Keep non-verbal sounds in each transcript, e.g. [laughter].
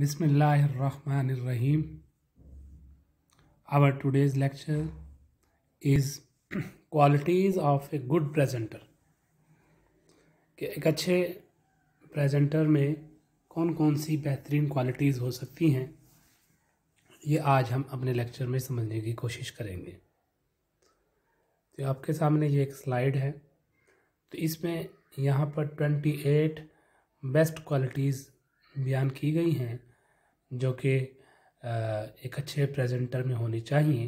Bismillahirrahmanirrahim. Our today's lecture is [clears throat] qualities of a good presenter. कि एक अच्छे presenter में कौन कौन सी बेहतरीन क्वालिटीज़ हो सकती हैं ये आज हम अपने लेक्चर में समझने की कोशिश करेंगे तो आपके सामने ये एक स्लाइड है तो इसमें यहाँ पर ट्वेंटी एट बेस्ट क्वालिटीज़ बयान की गई हैं जो कि एक अच्छे प्रेजेंटर में होनी चाहिए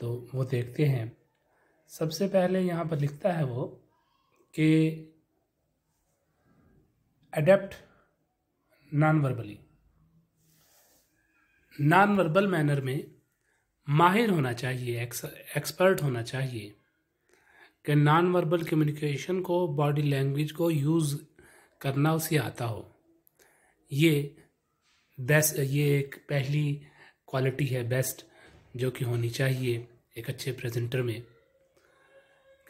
तो वो देखते हैं सबसे पहले यहाँ पर लिखता है वो कि adept non verbally non verbal manner में माहिर होना चाहिए एक्सपर्ट होना चाहिए कि नॉन वर्बल कम्युनिकेशन को बॉडी लैंग्वेज को यूज़ करना उसे आता हो ये बेस्ट ये एक पहली क्वालिटी है बेस्ट जो कि होनी चाहिए एक अच्छे प्रेजेंटर में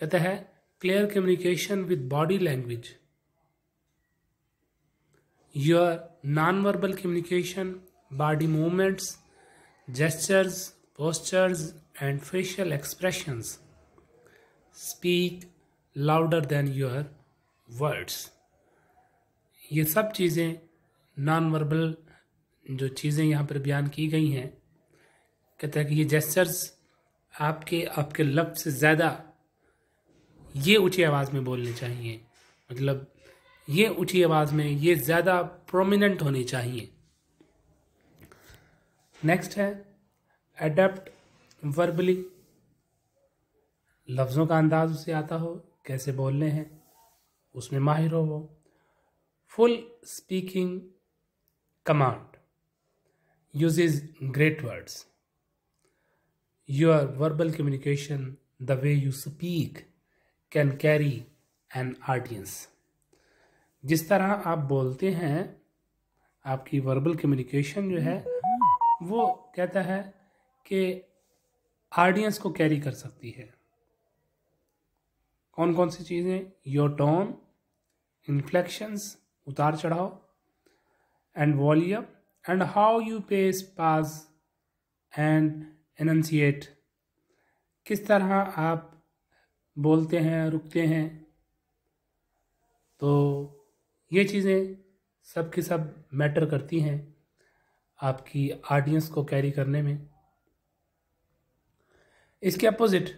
कहते हैं clear communication with body language your non verbal communication body movements gestures postures and facial expressions speak louder than your words ये सब चीज़ें नॉन वर्बल जो चीज़ें यहाँ पर बयान की गई हैं कहते हैं कि ये जेस्चर्स आपके आपके लफ्ज़ से ज़्यादा ये ऊँची आवाज़ में बोलने चाहिए मतलब ये ऊँची आवाज़ में ये ज़्यादा प्रोमिनेंट होनी चाहिए नेक्स्ट है एडप्ट वर्बली लफ्ज़ों का अंदाज उसे आता हो कैसे बोलने हैं उसमें माहिर हो वो full speaking command uses great words your verbal communication the way you speak can carry an audience jis tarah aap bolte hain aapki verbal communication jo hai wo kehta hai ki audience को carry कर सकती है कौन कौन सी चीज़ें your tone inflections उतार चढ़ाव and volume and how you pace pause and enunciate किस तरह आप बोलते हैं रुकते हैं तो ये चीज़ें सब की सब मैटर करती हैं आपकी ऑडियंस को कैरी करने में इसके opposite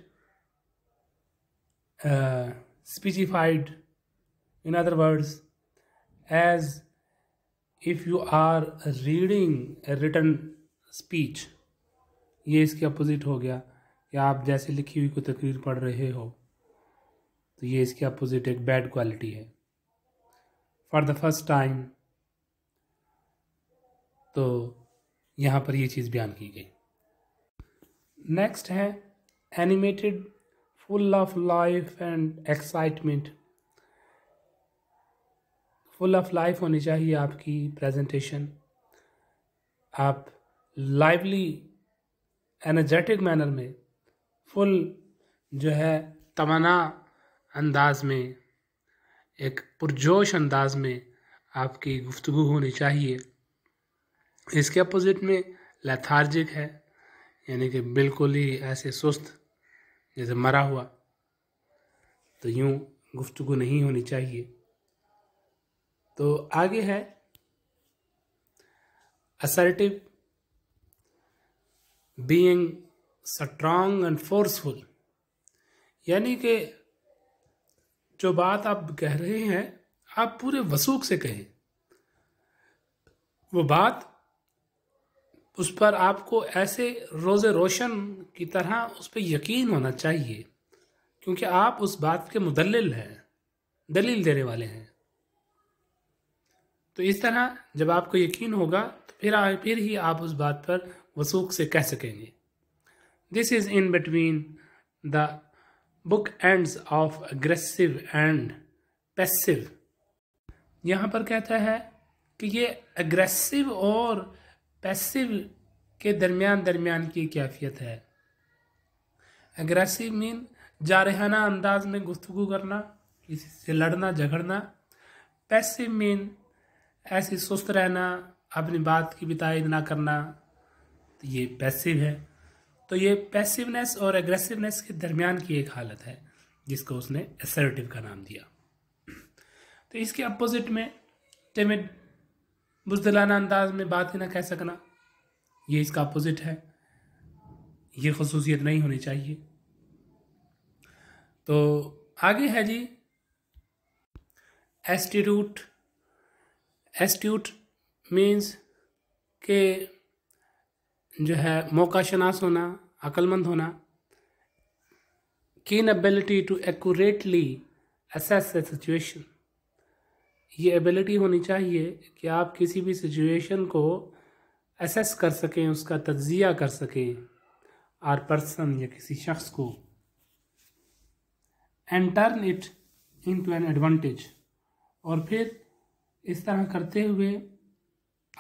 specified in other words as if you are reading a written speech ये इसके अपोजिट हो गया कि आप जैसे लिखी हुई कोई तकरीर पढ़ रहे हो तो ये इसके अपोजिट एक बैड क्वालिटी है फॉर द फर्स्ट टाइम तो यहाँ पर ये चीज़ बयान की गई नेक्स्ट है animated full of life and excitement full of life होनी चाहिए आपकी प्रेजेंटेशन आप लाइवली एनर्जेटिक मैनर में फुल जो है तमना अंदाज में एक पुरजोश अंदाज में आपकी गुफ्तु होनी चाहिए इसके अपोजिट में लथार्जिक है यानी कि बिल्कुल ही ऐसे सुस्त जैसे मरा हुआ तो यूँ गुफ्तु नहीं होनी चाहिए तो आगे है assertive being strong and forceful यानी कि जो बात आप कह रहे हैं आप पूरे वसूख से कहें वो बात उस पर आपको ऐसे रोज़ रोशन की तरह उस पर यकीन होना चाहिए क्योंकि आप उस बात के मुदलिल हैं दलील देने वाले हैं तो इस तरह जब आपको यकीन होगा तो फिर आ, फिर ही आप उस बात पर वसूख से कह सकेंगे this is in between the bookends of aggressive and passive यहाँ पर कहता है कि ये अग्रेसिव और पैसिव के दरमियान दरमियान की कैफियत है अग्रेसिव मीन जारहाना अंदाज में गुफ्तु करना किसी से लड़ना झगड़ना पैसिव मीन ऐसे सुस्त रहना अपनी बात की बिताई ना करना तो ये पैसिव है तो ये पैसिवनेस और एग्रेसिवनेस के दरमियान की एक हालत है जिसको उसने एसर्टिव का नाम दिया तो इसके अपोजिट में टेमिड बुजदलाना अंदाज में बात ही ना कह सकना ये इसका अपोजिट है ये खसूसियत नहीं होनी चाहिए तो आगे है जी एस्टिट्यूट एस्ट्यूट मीन्स के जो है मौका शनास होना अक्लमंद होना keen ability to accurately assess the situation ये एबिलिटी होनी चाहिए कि आप किसी भी सिचुएशन को असेस कर सकें उसका तजिया कर सकें आर पर्सन या किसी शख्स को and turn it into an advantage और फिर इस तरह करते हुए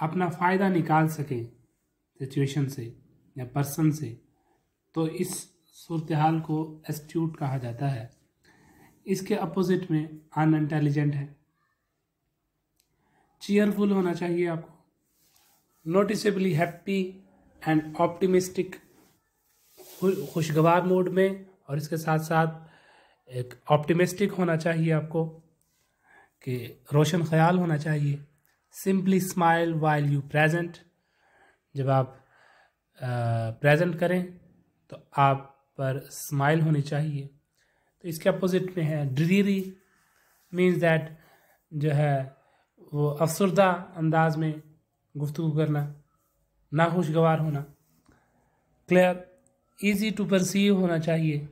अपना फ़ायदा निकाल सकें सिचुएशन से या पर्सन से तो इस सूरत हाल को एस्ट्यूट कहा जाता है इसके अपोजिट में अन इंटेलिजेंट है चीयरफुल होना चाहिए आपको नोटिसबली हैप्पी एंड ऑप्टिमिस्टिक खुशगवार मूड में और इसके साथ साथ एक ऑप्टिमिस्टिक होना चाहिए आपको कि रोशन ख्याल होना चाहिए simply smile while you present जब आप प्रेजेंट करें तो आप पर स्माइल होनी चाहिए तो इसके अपोजिट में है ड्रीरी मीन्स दैट जो है वो अफसरदा अंदाज में गुफ्तु करना नाखुशगवार होना क्लियर ईजी टू परसीव होना चाहिए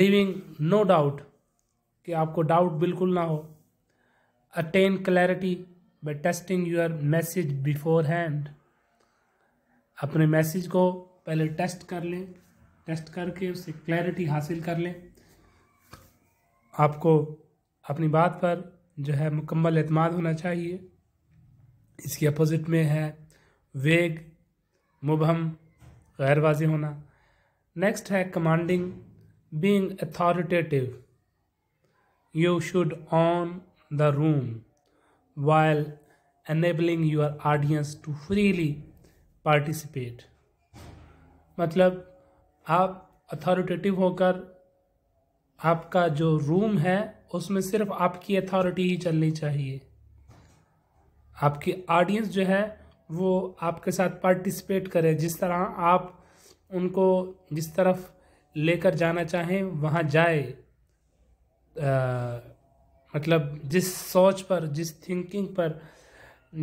लिविंग नो डाउट कि आपको डाउट बिल्कुल ना हो attain clarity by testing your message beforehand अपने मैसेज को पहले टेस्ट कर लें टेस्ट करके उससे क्लैरिटी हासिल कर लें आपको अपनी बात पर जो है मुकम्मल अतमाद होना चाहिए इसके अपोज़िट में है वेग मुबहम गैरबाज़ी होना नेक्स्ट है commanding being authoritative you should own the room while enabling your audience to freely participate मतलब आप अथॉरिटेटिव होकर आपका जो रूम है उसमें सिर्फ आपकी अथॉरिटी ही चलनी चाहिए आपकी ऑडियंस जो है वो आपके साथ पार्टिसिपेट करे जिस तरह आप उनको जिस तरफ लेकर जाना चाहें वहाँ जाए आ, मतलब जिस सोच पर जिस थिंकिंग पर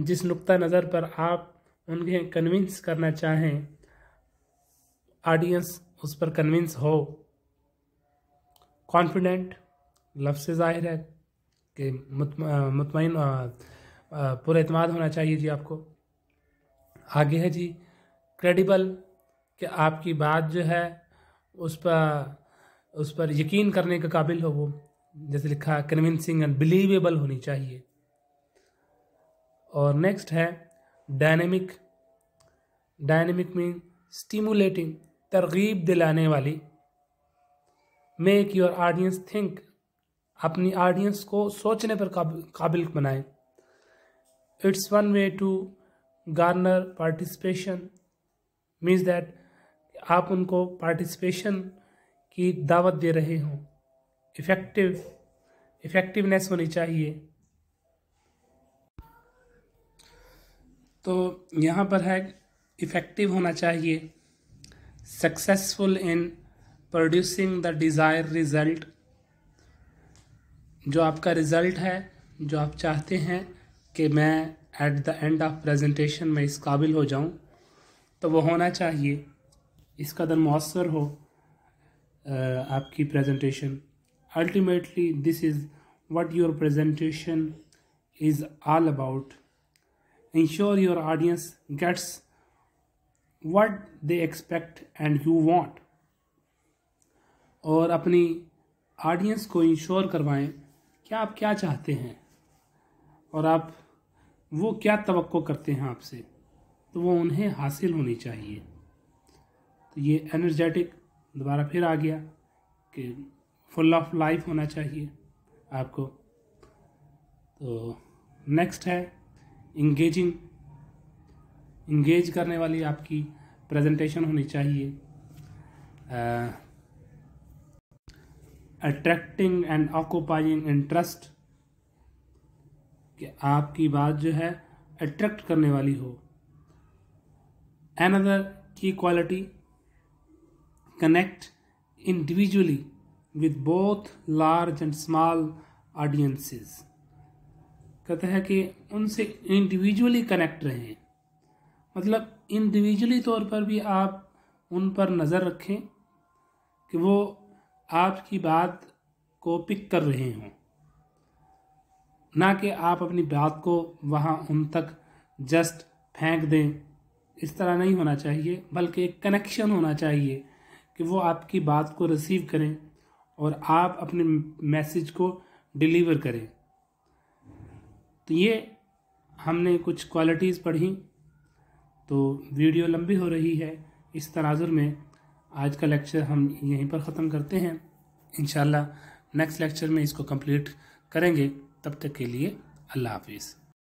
जिस नुक्ता नज़र पर आप उन्हें कन्विंस करना चाहें ऑडियंस उस पर कन्विंस हो कॉन्फिडेंट लफ्ज़ से जाहिर है कि मुतमिन पूरा अतमाद होना चाहिए जी आपको आगे है जी क्रेडिबल कि आपकी बात जो है उस पर उस पर यकीन करने के काबिल हो वो जैसे लिखा कन्विंसिंग एंड बिलीवेबल होनी चाहिए और नेक्स्ट है डायनेमिक डायनेमिक मीन स्टिमुलेटिंग तरगीब दिलाने वाली मेक योर ऑडियंस थिंक अपनी ऑडियंस को सोचने पर काबिल बनाए it's one way to garner participation means that आप उनको पार्टिसिपेशन की दावत दे रहे हों इफेक्टिव इफेक्टिवनेस होनी चाहिए तो यहाँ पर है इफेक्टिव होना चाहिए successful in producing the desire result जो आपका रिज़ल्ट है जो आप चाहते हैं कि मैं at the end of presentation में इस काबिल हो जाऊं तो वो होना चाहिए इस कदर मौसर हो आपकी presentation ultimately this is what your presentation is all about ensure your audience gets what they expect and you want और अपनी ऑडियंस को इंश्योर करवाएं कि आप क्या चाहते हैं और आप वो क्या तवक्को करते हैं आपसे तो वो उन्हें हासिल होनी चाहिए तो ये एनर्जेटिक दोबारा फिर आ गया कि फुल ऑफ लाइफ होना चाहिए आपको तो नेक्स्ट है इंगेजिंग इंगेज करने वाली आपकी प्रेजेंटेशन होनी चाहिए अट्रैक्टिंग एंड ऑक्यूपाइंग इंटरेस्ट कि आपकी बात जो है अट्रैक्ट करने वाली हो एनदर की quality connect individually with both large and small audiences कहते हैं कि उनसे इंडिविजुअली कनेक्ट रहें मतलब इंडिविजुअली तौर पर भी आप उन पर नज़र रखें कि वो आपकी बात को पिक कर रहे हों ना कि आप अपनी बात को वहाँ उन तक जस्ट फेंक दें इस तरह नहीं होना चाहिए बल्कि एक कनेक्शन होना चाहिए कि वो आपकी बात को रिसीव करें और आप अपने मैसेज को डिलीवर करें तो ये हमने कुछ क्वालिटीज़ पढ़ी तो वीडियो लंबी हो रही है इस तनाजुर में आज का लेक्चर हम यहीं पर ख़त्म करते हैं इन नेक्स्ट लेक्चर में इसको कंप्लीट करेंगे तब तक के लिए अल्लाह हाफिज़